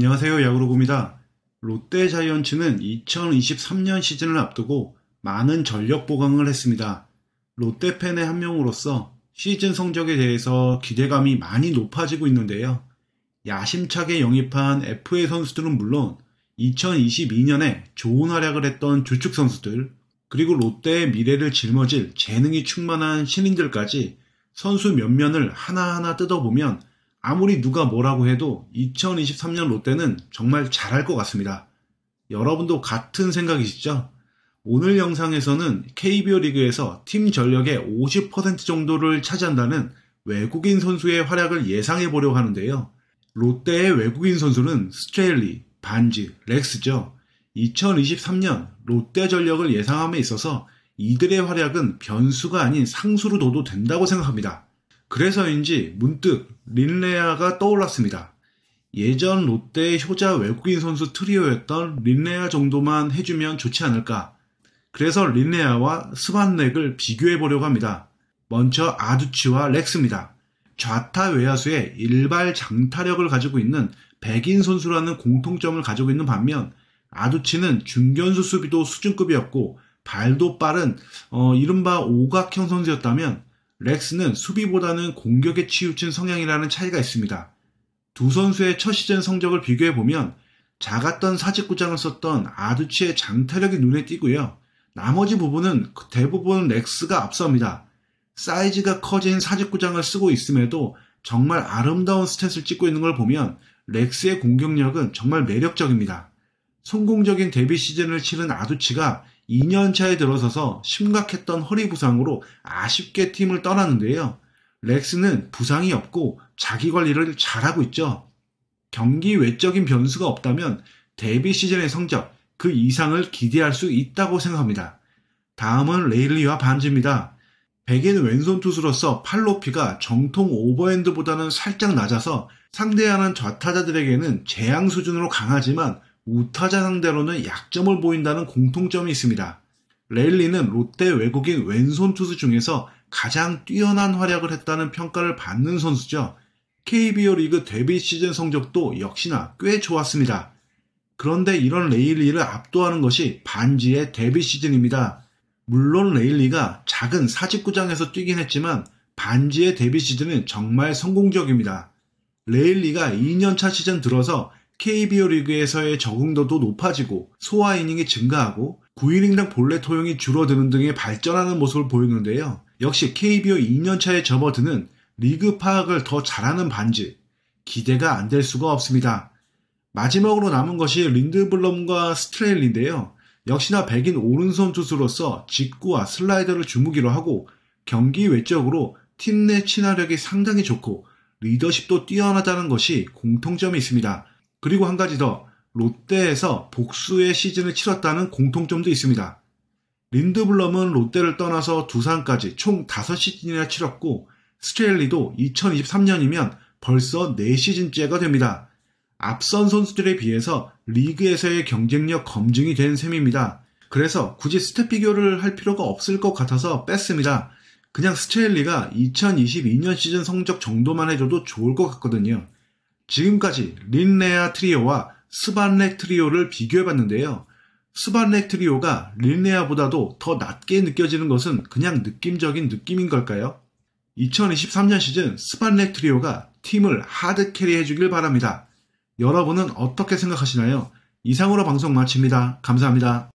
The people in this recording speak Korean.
안녕하세요. 야구로구입니다. 롯데 자이언츠는 2023년 시즌을 앞두고 많은 전력 보강을 했습니다. 롯데 팬의 한 명으로서 시즌 성적에 대해서 기대감이 많이 높아지고 있는데요. 야심차게 영입한 FA 선수들은 물론 2022년에 좋은 활약을 했던 주축 선수들, 그리고 롯데의 미래를 짊어질 재능이 충만한 신인들까지 선수 몇 면을 하나하나 뜯어보면 아무리 누가 뭐라고 해도 2023년 롯데는 정말 잘할 것 같습니다. 여러분도 같은 생각이시죠? 오늘 영상에서는 KBO 리그에서 팀 전력의 50% 정도를 차지한다는 외국인 선수의 활약을 예상해 보려고 하는데요. 롯데의 외국인 선수는 스트레일리, 반즈, 렉스죠. 2023년 롯데 전력을 예상함에 있어서 이들의 활약은 변수가 아닌 상수로 둬도 된다고 생각합니다. 그래서인지 문득 린레아가 떠올랐습니다. 예전 롯데의 효자 외국인 선수 트리오였던 린레아 정도만 해주면 좋지 않을까. 그래서 린레아와 스반넥을 비교해보려고 합니다. 먼저 아두치와 렉스입니다. 좌타 외야수의 일발 장타력을 가지고 있는 백인 선수라는 공통점을 가지고 있는 반면 아두치는 중견수 수비도 수준급이었고 발도 빠른 어, 이른바 오각형 선수였다면 렉스는 수비보다는 공격에 치우친 성향이라는 차이가 있습니다. 두 선수의 첫 시즌 성적을 비교해보면 작았던 사직구장을 썼던 아두치의 장타력이 눈에 띄고요. 나머지 부분은 그 대부분 렉스가 앞섭니다. 사이즈가 커진 사직구장을 쓰고 있음에도 정말 아름다운 스탯을 찍고 있는 걸 보면 렉스의 공격력은 정말 매력적입니다. 성공적인 데뷔 시즌을 치른 아두치가 2년 차에 들어서서 심각했던 허리 부상으로 아쉽게 팀을 떠났는데요. 렉스는 부상이 없고 자기 관리를 잘하고 있죠. 경기 외적인 변수가 없다면 데뷔 시즌의 성적 그 이상을 기대할 수 있다고 생각합니다. 다음은 레일리와 반지입니다 백인 왼손 투수로서 팔로피가 정통 오버핸드보다는 살짝 낮아서 상대하는 좌타자들에게는 재앙 수준으로 강하지만 우타자 상대로는 약점을 보인다는 공통점이 있습니다. 레일리는 롯데 외국인 왼손 투수 중에서 가장 뛰어난 활약을 했다는 평가를 받는 선수죠. KBO 리그 데뷔 시즌 성적도 역시나 꽤 좋았습니다. 그런데 이런 레일리를 압도하는 것이 반지의 데뷔 시즌입니다. 물론 레일리가 작은 사직구장에서 뛰긴 했지만 반지의 데뷔 시즌은 정말 성공적입니다. 레일리가 2년차 시즌 들어서 KBO 리그에서의 적응도도 높아지고 소화 이닝이 증가하고 9이닝당 본래 토용이 줄어드는 등의 발전하는 모습을 보였는데요. 역시 KBO 2년차에 접어드는 리그 파악을 더 잘하는 반지 기대가 안 될 수가 없습니다. 마지막으로 남은 것이 린드블럼과 스트레일인데요. 역시나 백인 오른손 투수로서 직구와 슬라이더를 주무기로 하고 경기 외적으로 팀 내 친화력이 상당히 좋고 리더십도 뛰어나다는 것이 공통점이 있습니다. 그리고 한 가지 더 롯데에서 복수의 시즌을 치렀다는 공통점도 있습니다. 린드블럼은 롯데를 떠나서 두산까지 총 5시즌이나 치렀고 스트레일리도 2023년이면 벌써 4시즌째가 됩니다. 앞선 선수들에 비해서 리그에서의 경쟁력 검증이 된 셈입니다. 그래서 굳이 스텝 비교를 할 필요가 없을 것 같아서 뺐습니다. 그냥 스트레일리가 2022년 시즌 성적 정도만 해줘도 좋을 것 같거든요. 지금까지 린네아 트리오와 스반렉 트리오를 비교해봤는데요. 스반렉 트리오가 린네아보다도 더 낮게 느껴지는 것은 그냥 느낌적인 느낌인 걸까요? 2023년 시즌 스반렉 트리오가 팀을 하드 캐리해주길 바랍니다. 여러분은 어떻게 생각하시나요? 이상으로 방송 마칩니다. 감사합니다.